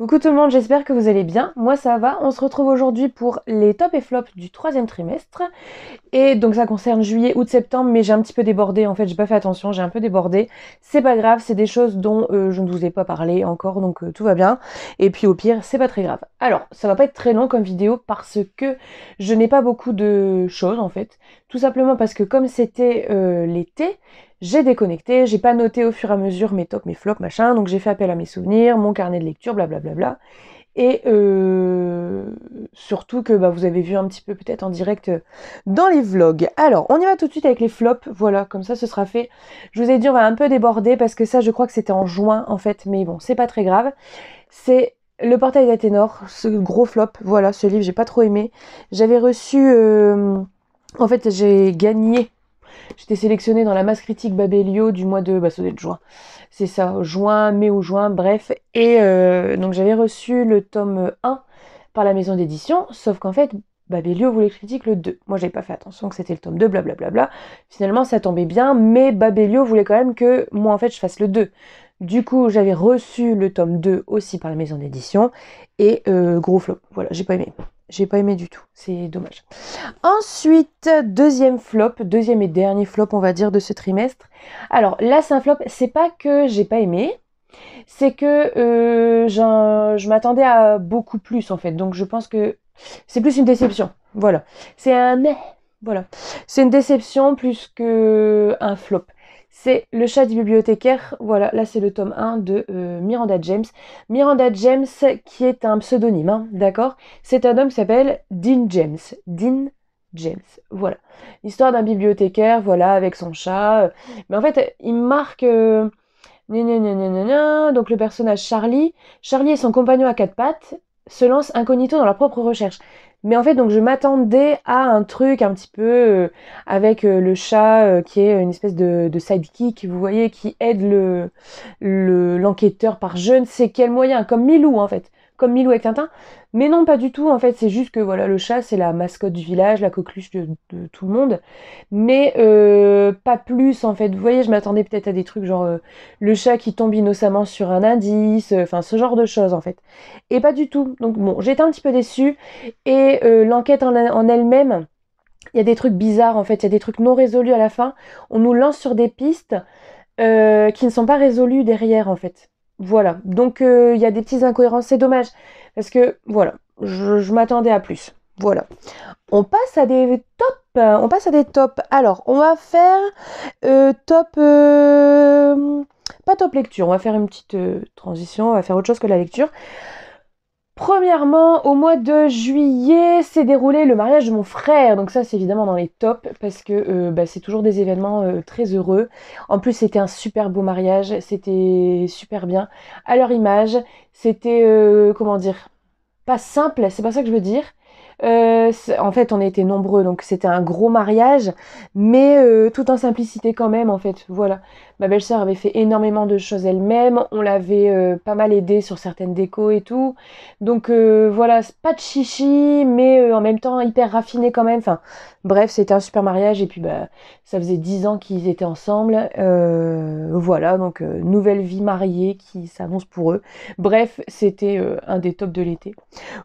Coucou tout le monde, j'espère que vous allez bien. Moi ça va. On se retrouve aujourd'hui pour les top et flops du troisième trimestre. Et donc ça concerne juillet, août, septembre, mais j'ai un petit peu débordé. En fait, j'ai pas fait attention, j'ai un peu débordé. C'est pas grave, c'est des choses dont euh, je ne vous ai pas parlé encore, donc euh, tout va bien. Et puis au pire, c'est pas très grave. Alors, ça va pas être très long comme vidéo parce que je n'ai pas beaucoup de choses en fait. Tout simplement parce que comme c'était euh, l'été, j'ai déconnecté, j'ai pas noté au fur et à mesure mes tops, mes flops, machin, donc j'ai fait appel à mes souvenirs, mon carnet de lecture, blablabla. Et euh, surtout que bah, vous avez vu un petit peu peut-être en direct euh, dans les vlogs. Alors, on y va tout de suite avec les flops, voilà, comme ça ce sera fait. Je vous ai dit, on va un peu déborder parce que ça, je crois que c'était en juin en fait, mais bon, c'est pas très grave. C'est le portail d'Athénor, ce gros flop, voilà, ce livre, j'ai pas trop aimé. J'avais reçu. Euh, en fait, j'ai gagné J'étais sélectionnée dans la masse critique Babelio du mois de, bah, ça doit être juin. C'est ça, juin, mai ou juin, bref. Et euh, donc j'avais reçu le tome 1 par la maison d'édition, sauf qu'en fait, Babelio voulait critique le 2. Moi, j'avais pas fait attention que c'était le tome 2, blablabla. Finalement, ça tombait bien, mais Babelio voulait quand même que moi, en fait, je fasse le 2. Du coup, j'avais reçu le tome 2 aussi par la maison d'édition, et euh, gros flop. Voilà, j'ai pas aimé j'ai pas aimé du tout, c'est dommage. Ensuite, deuxième flop, deuxième et dernier flop, on va dire, de ce trimestre. Alors là, c'est un flop, c'est pas que j'ai pas aimé, c'est que euh, je m'attendais à beaucoup plus en fait, donc je pense que c'est plus une déception. Voilà, c'est un voilà, c'est une déception plus qu'un un flop c'est Le chat du bibliothécaire. Voilà, là c'est le tome 1 de euh, Miranda James. Miranda James qui est un pseudonyme, hein, d'accord C'est un homme qui s'appelle Dean James. Dean James. Voilà. L'histoire d'un bibliothécaire, voilà, avec son chat. Euh. Mais en fait, il marque... Euh, Donc le personnage Charlie, Charlie et son compagnon à quatre pattes se lancent incognito dans leur propre recherche. Mais en fait, donc je m'attendais à un truc un petit peu euh, avec euh, le chat euh, qui est une espèce de, sidekick, vous voyez, qui aide le l'enquêteur par je ne sais quel moyen, comme Milou en fait comme Milou et Tintin. Mais non, pas du tout. En fait, c'est juste que voilà, le chat, c'est la mascotte du village, la coqueluche de, tout le monde. Mais euh, pas plus, en fait. Vous voyez, je m'attendais peut-être à des trucs genre euh, le chat qui tombe innocemment sur un indice, euh, enfin, ce genre de choses, en fait. Et pas du tout. Donc, bon, j'étais un petit peu déçue. Et l'enquête en elle-même. Il y a des trucs bizarres en fait, il y a des trucs non résolus à la fin. On nous lance sur des pistes qui ne sont pas résolues derrière en fait. Voilà. Donc euh, il y a des petites incohérences, c'est dommage. Parce que voilà, je, m'attendais à plus. Voilà. On passe à des tops. On passe à des tops. Alors, on va faire euh, top. Euh, pas top lecture. On va faire une petite transition. On va faire autre chose que la lecture. Premièrement, au mois de juillet s'est déroulé le mariage de mon frère, donc ça c'est évidemment dans les tops parce que euh, bah, c'est toujours des événements euh, très heureux. En plus c'était un super beau mariage, c'était super bien à leur image, c'était euh, comment dire pas simple, c'est pas ça que je veux dire, euh, en fait, on était nombreux, donc c'était un gros mariage, mais euh, tout en simplicité quand même, en fait. Voilà. Ma belle-sœur avait fait énormément de choses elle-même, on l'avait euh, pas mal aidée sur certaines décos et tout. Donc voilà, pas de chichi, mais en même temps hyper raffiné quand même. Enfin, bref, c'était un super mariage, et puis bah, ça faisait 10 ans qu'ils étaient ensemble. voilà, donc nouvelle vie mariée qui s'annonce pour eux. Bref, c'était un des tops de l'été.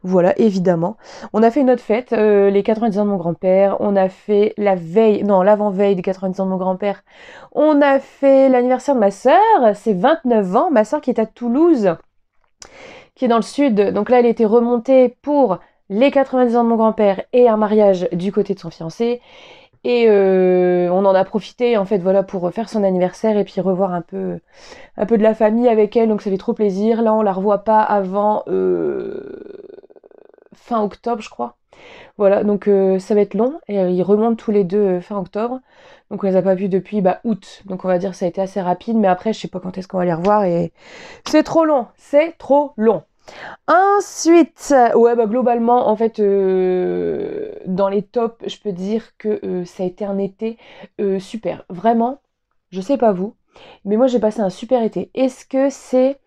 Voilà, évidemment. On a fait notre fête, euh, les 90 ans de mon grand-père. On a fait la veille, non, l'avant-veille des 90 ans de mon grand-père. On a fait l'anniversaire de ma soeur, c'est 29 ans, ma soeur qui est à Toulouse, qui est dans le sud. Donc là, elle était remontée pour les 90 ans de mon grand-père et un mariage du côté de son fiancé. Et euh, on en a profité en fait voilà pour faire son anniversaire et puis revoir un peu un peu de la famille avec elle donc ça fait trop plaisir. Là on la revoit pas avant euh, fin octobre, je crois. Voilà, donc euh, ça va être long. Et, euh, ils remontent tous les deux euh, fin octobre. Donc on les a pas vus depuis bah, août. Donc on va dire que ça a été assez rapide. Mais après, je sais pas quand est-ce qu'on va les revoir. Et c'est trop long. C'est trop long. Ensuite, ouais, bah, globalement, en fait, dans les tops, je peux dire que ça a été un été super. Vraiment, je sais pas vous, mais moi j'ai passé un super été. Est-ce que c'est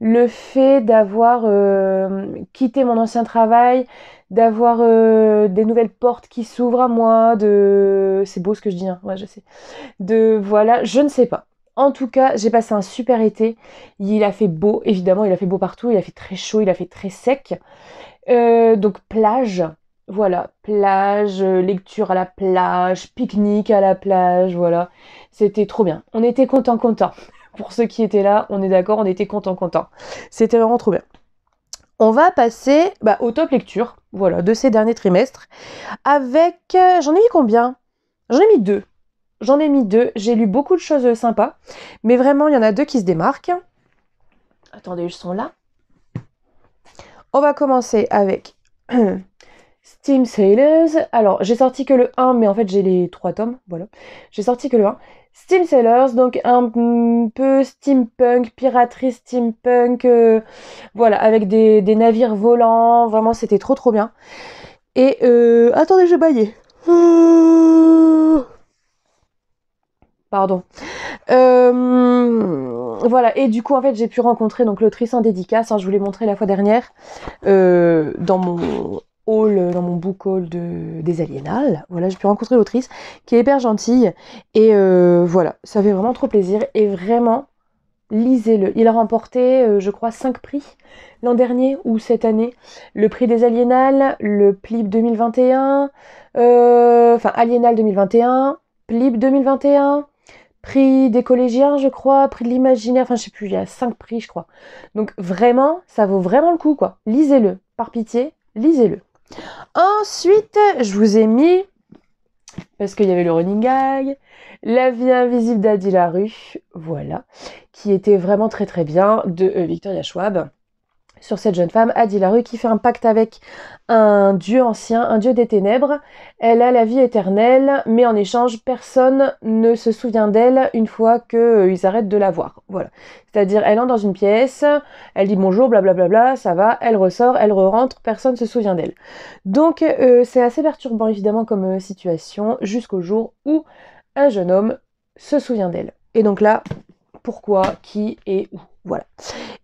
le fait d'avoir euh, quitté mon ancien travail, d'avoir euh, des nouvelles portes qui s'ouvrent à moi, de c'est beau ce que je dis, hein. je sais, de voilà, je ne sais pas. En tout cas, j'ai passé un super été. Il a fait beau, évidemment, il a fait beau partout, il a fait très chaud, il a fait très sec. Euh, donc plage, voilà, plage, lecture à la plage, pique-nique à la plage, voilà. C'était trop bien. On était content, content pour ceux qui étaient là, on est d'accord, on était content content. C'était vraiment trop bien. On va passer bah, au top lecture, voilà, de ces derniers trimestres. Avec, euh, j'en ai mis combien J'en ai mis deux. J'en ai mis deux. J'ai lu beaucoup de choses sympas, mais vraiment, il y en a deux qui se démarquent. Attendez, ils sont là. On va commencer avec Steam Sailors. Alors, j'ai sorti que le 1, mais en fait, j'ai les trois tomes. Voilà. J'ai sorti que le 1. Steam Sellers, donc un peu steampunk, piraterie steampunk, euh, voilà, avec des, navires volants, vraiment c'était trop trop bien. Et euh, attendez, j'ai baillé. Euh, pardon. Euh, voilà, et du coup en fait j'ai pu rencontrer donc l'autrice en dédicace, hein, je vous l'ai montré la fois dernière, dans mon hall, dans mon book hall des Aliénales. Voilà, j'ai pu rencontrer l'autrice qui est hyper gentille. Et euh, voilà, ça fait vraiment trop plaisir. Et vraiment, lisez-le. Il a remporté, euh, je crois, 5 prix l'an dernier ou cette année. Le prix des Aliénales, le PLIB 2021, euh, enfin Aliénal 2021, PLIB 2021, prix des collégiens, je crois, prix de l'imaginaire, enfin je sais plus, il y a cinq prix, je crois. Donc vraiment, ça vaut vraiment le coup, quoi. Lisez-le, par pitié, lisez-le. Ensuite, je vous ai mis, parce qu'il y avait le running gag, La vie invisible d'Adi Larue, voilà, qui était vraiment très très bien, de euh, Victoria Schwab sur cette jeune femme, Adi Larue, qui fait un pacte avec un dieu ancien, un dieu des ténèbres. Elle a la vie éternelle, mais en échange, personne ne se souvient d'elle une fois qu'ils euh, ils arrêtent de la voir. Voilà. C'est-à-dire, elle entre dans une pièce, elle dit bonjour, blablabla, ça va, elle ressort, elle re rentre, personne ne se souvient d'elle. Donc, euh, c'est assez perturbant, évidemment, comme euh, situation, jusqu'au jour où un jeune homme se souvient d'elle. Et donc là, pourquoi, qui et où voilà.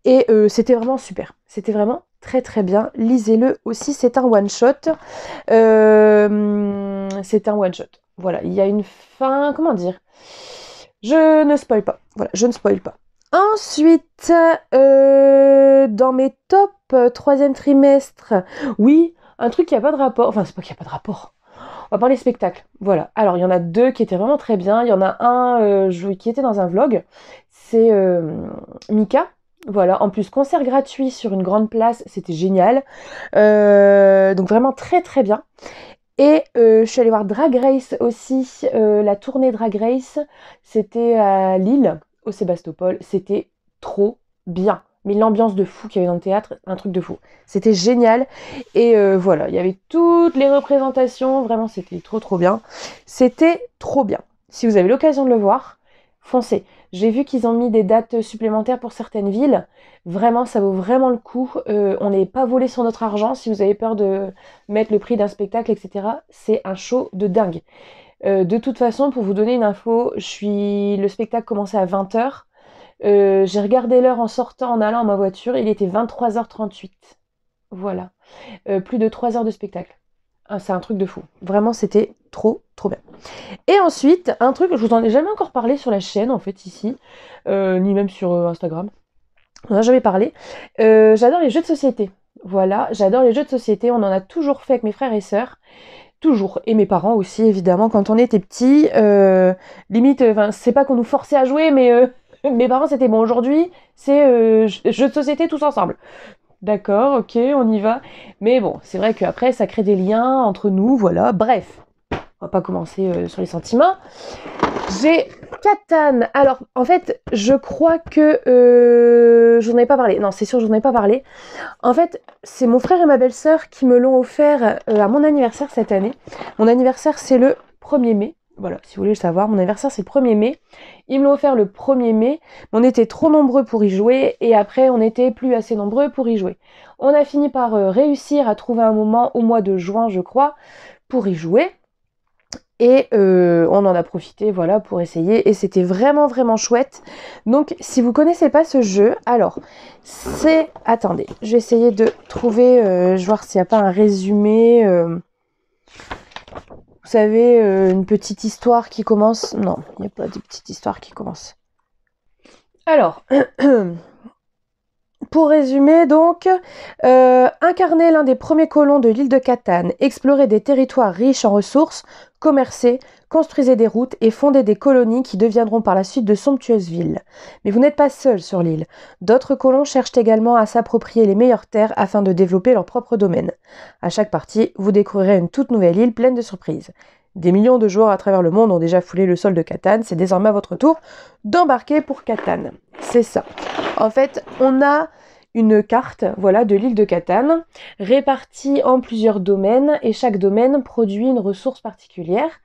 Et euh, c'était vraiment super. C'était vraiment très très bien. Lisez-le aussi. C'est un one shot. Euh, c'est un one shot. Voilà. Il y a une fin. Comment dire Je ne spoil pas. Voilà. Je ne spoil pas. Ensuite, euh, dans mes top troisième trimestre, oui, un truc qui n'a pas de rapport. Enfin, c'est pas qu'il n'y a pas de rapport. On va parler spectacle. Voilà. Alors, il y en a deux qui étaient vraiment très bien. Il y en a un euh, qui était dans un vlog. C'est euh, Mika. Voilà, en plus concert gratuit sur une grande place, c'était génial. Euh, donc vraiment très très bien. Et je suis allée voir Drag Race aussi, la tournée Drag Race, c'était à Lille, au Sébastopol, c'était trop bien mais l'ambiance de fou qu'il y avait dans le théâtre, un truc de fou. C'était génial. Et euh, voilà, il y avait toutes les représentations. Vraiment, c'était trop, trop bien. C'était trop bien. Si vous avez l'occasion de le voir, foncez. J'ai vu qu'ils ont mis des dates supplémentaires pour certaines villes. Vraiment, ça vaut vraiment le coup. Euh, on n'est pas volé sur notre argent. Si vous avez peur de mettre le prix d'un spectacle, etc., c'est un show de dingue. Euh, de toute façon, pour vous donner une info, je suis... le spectacle commençait à 20h. Euh, j'ai regardé l'heure en sortant, en allant à ma voiture, il était 23h38. Voilà. Euh, plus de 3 heures de spectacle. Ah, c'est un truc de fou. Vraiment, c'était trop, trop bien. Et ensuite, un truc, je vous en ai jamais encore parlé sur la chaîne, en fait, ici, euh, ni même sur Instagram. On n'en a jamais parlé. j'adore les jeux de société. Voilà, j'adore les jeux de société. On en a toujours fait avec mes frères et sœurs toujours. Et mes parents aussi, évidemment, quand on était petits, limite, c'est pas qu'on nous forçait à jouer, mais mes parents, c'était bon, aujourd'hui, c'est euh, je jeu de société tous ensemble. D'accord, ok, on y va. Mais bon, c'est vrai qu'après, ça crée des liens entre nous, voilà. Bref, on va pas commencer euh, sur les sentiments. J'ai Catane. Alors, en fait, je crois que euh, je n'en ai pas parlé. Non, c'est sûr, je n'en ai pas parlé. En fait, c'est mon frère et ma belle-sœur qui me l'ont offert à mon anniversaire cette année. Mon anniversaire, c'est le 1er mai. Voilà, si vous voulez le savoir, mon anniversaire c'est le 1er mai. Ils me l'ont offert le 1er mai, on était trop nombreux pour y jouer et après on n'était plus assez nombreux pour y jouer. On a fini par euh, réussir à trouver un moment au mois de juin, je crois, pour y jouer. Et euh, on en a profité, voilà, pour essayer. Et c'était vraiment, vraiment chouette. Donc, si vous connaissez pas ce jeu, alors, c'est... Attendez, je vais essayer de trouver, euh, je vais voir s'il n'y a pas un résumé. Vous savez, euh, une petite histoire qui commence. Non, il n'y a pas de petite histoire qui commence. Alors, Pour résumer donc, incarnez euh, incarner l'un des premiers colons de l'île de Catane, explorer des territoires riches en ressources, commercer, construisez des routes et fonder des colonies qui deviendront par la suite de somptueuses villes. Mais vous n'êtes pas seul sur l'île. D'autres colons cherchent également à s'approprier les meilleures terres afin de développer leur propre domaine. À chaque partie, vous découvrirez une toute nouvelle île pleine de surprises. Des millions de joueurs à travers le monde ont déjà foulé le sol de Catane, c'est désormais à votre tour d'embarquer pour Catane. C'est ça. En fait, on a une carte voilà, de l'île de Catane, répartie en plusieurs domaines, et chaque domaine produit une ressource particulière.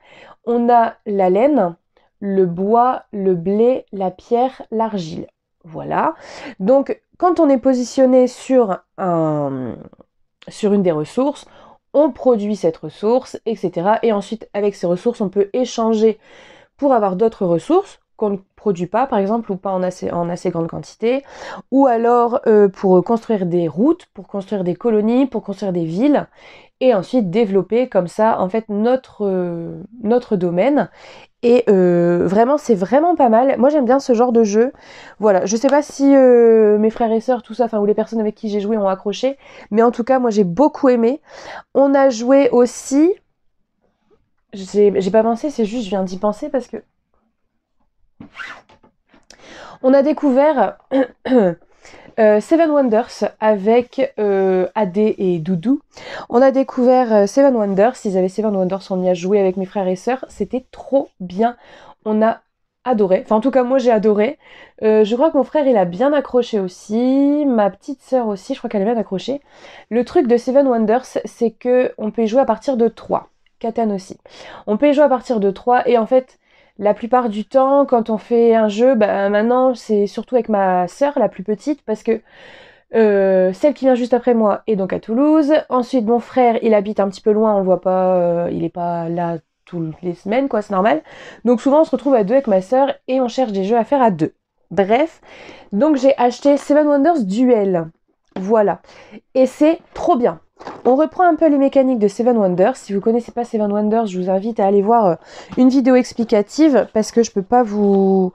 On a la laine, le bois, le blé, la pierre, l'argile. Voilà. Donc, quand on est positionné sur, sur une des ressources, on produit cette ressource, etc. Et ensuite, avec ces ressources, on peut échanger pour avoir d'autres ressources qu'on ne produit pas, par exemple, ou pas en assez, grande quantité, ou alors euh, pour construire des routes, pour construire des colonies, pour construire des villes, et ensuite développer comme ça, en fait, notre, euh, notre domaine. Et euh, vraiment, c'est vraiment pas mal. Moi, j'aime bien ce genre de jeu. Voilà, je sais pas si mes frères et sœurs, tout ça, enfin, ou les personnes avec qui j'ai joué ont accroché, mais en tout cas, moi, j'ai beaucoup aimé. On a joué aussi... J'ai pas pensé, c'est juste, je viens d'y penser parce que on a découvert euh, Seven Wonders avec euh, Adé et Doudou. On a découvert euh, Seven Wonders, ils avaient Seven Wonders, on y a joué avec mes frères et sœurs, c'était trop bien. On a adoré, enfin en tout cas moi j'ai adoré. je crois que mon frère il a bien accroché aussi, ma petite sœur aussi, je crois qu'elle a bien accroché. Le truc de Seven Wonders, c'est que on peut y jouer à partir de 3. Katan aussi. On peut y jouer à partir de 3 et en fait, la plupart du temps, quand on fait un jeu, bah, maintenant c'est surtout avec ma sœur, la plus petite, parce que euh, celle qui vient juste après moi est donc à Toulouse. Ensuite, mon frère, il habite un petit peu loin, on le voit pas, euh, il est pas là toutes les semaines, quoi, c'est normal. Donc souvent, on se retrouve à deux avec ma sœur et on cherche des jeux à faire à deux. Bref, donc j'ai acheté Seven Wonders Duel. Voilà. Et c'est trop bien. On reprend un peu les mécaniques de Seven Wonders. Si vous connaissez pas Seven Wonders, je vous invite à aller voir euh, une vidéo explicative parce que je peux pas vous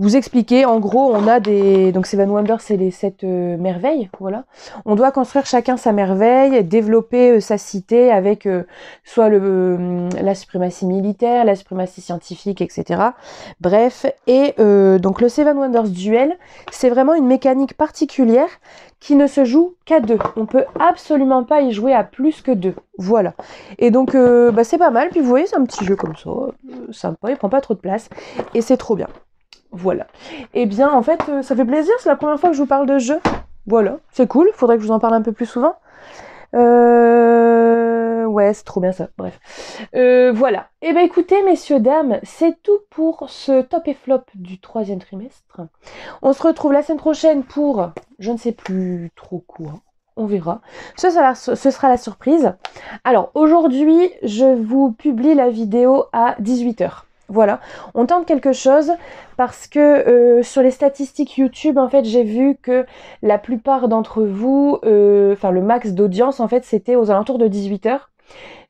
vous expliquer. En gros, on a des. Donc, Seven Wonders, c'est les sept euh, merveilles. Voilà. On doit construire chacun sa merveille, développer euh, sa cité avec euh, soit le, la suprématie militaire, la suprématie scientifique, etc. Bref. Et donc, le Seven Wonders Duel, c'est vraiment une mécanique particulière qui ne se joue qu'à deux. On peut absolument pas y jouer à plus que deux. Voilà. Et donc, bah, c'est pas mal. Puis, vous voyez, c'est un petit jeu comme ça. sympa. Il prend pas trop de place. Et c'est trop bien. Voilà. Eh bien, en fait, euh, ça fait plaisir, c'est la première fois que je vous parle de jeu. Voilà, c'est cool, faudrait que je vous en parle un peu plus souvent. Euh, ouais, c'est trop bien ça, bref. Euh, voilà. Eh bien, écoutez, messieurs, dames, c'est tout pour ce top et flop du troisième trimestre. On se retrouve la semaine prochaine pour, je ne sais plus trop quoi, on verra. Ce sera, ce sera la surprise. Alors, aujourd'hui, je vous publie la vidéo à 18h. Voilà, on tente quelque chose parce que euh, sur les statistiques YouTube, en fait, j'ai vu que la plupart d'entre vous, euh, enfin le max d'audience, en fait, c'était aux alentours de 18h.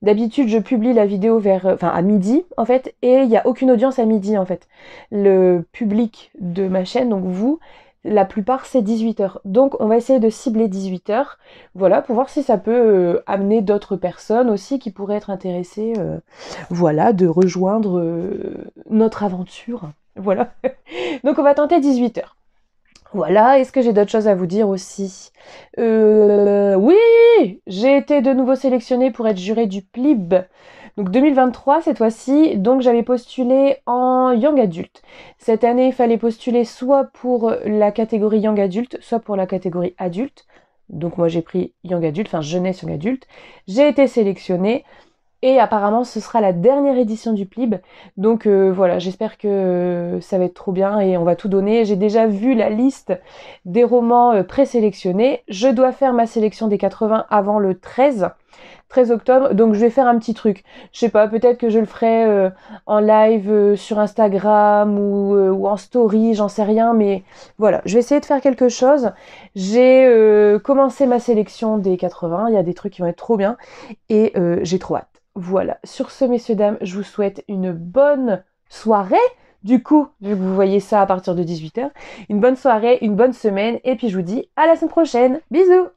D'habitude, je publie la vidéo vers, euh, enfin, à midi, en fait, et il n'y a aucune audience à midi, en fait. Le public de ma chaîne, donc vous, la plupart c'est 18 heures. Donc on va essayer de cibler 18 heures, voilà, pour voir si ça peut euh, amener d'autres personnes aussi qui pourraient être intéressées, euh, voilà, de rejoindre euh, notre aventure. Voilà. Donc on va tenter 18 heures. Voilà, est-ce que j'ai d'autres choses à vous dire aussi Oui, j'ai été de nouveau sélectionnée pour être jurée du PLIB. Donc 2023, cette fois-ci, donc j'avais postulé en young adulte. Cette année, il fallait postuler soit pour la catégorie young adulte, soit pour la catégorie adulte. Donc moi j'ai pris young adulte, enfin jeunesse young adulte. J'ai été sélectionnée. Et apparemment, ce sera la dernière édition du PLIB. Donc euh, voilà, j'espère que euh, ça va être trop bien et on va tout donner. J'ai déjà vu la liste des romans euh, présélectionnés. Je dois faire ma sélection des 80 avant le 13. 13 octobre. Donc je vais faire un petit truc. Je sais pas, peut-être que je le ferai en live sur Instagram ou, ou en story, j'en sais rien, mais voilà, je vais essayer de faire quelque chose. J'ai commencé ma sélection des 80, il y a des trucs qui vont être trop bien et j'ai trop hâte. Voilà, sur ce, messieurs, dames, je vous souhaite une bonne soirée. Du coup, vu que vous voyez ça à partir de 18h, une bonne soirée, une bonne semaine, et puis je vous dis à la semaine prochaine. Bisous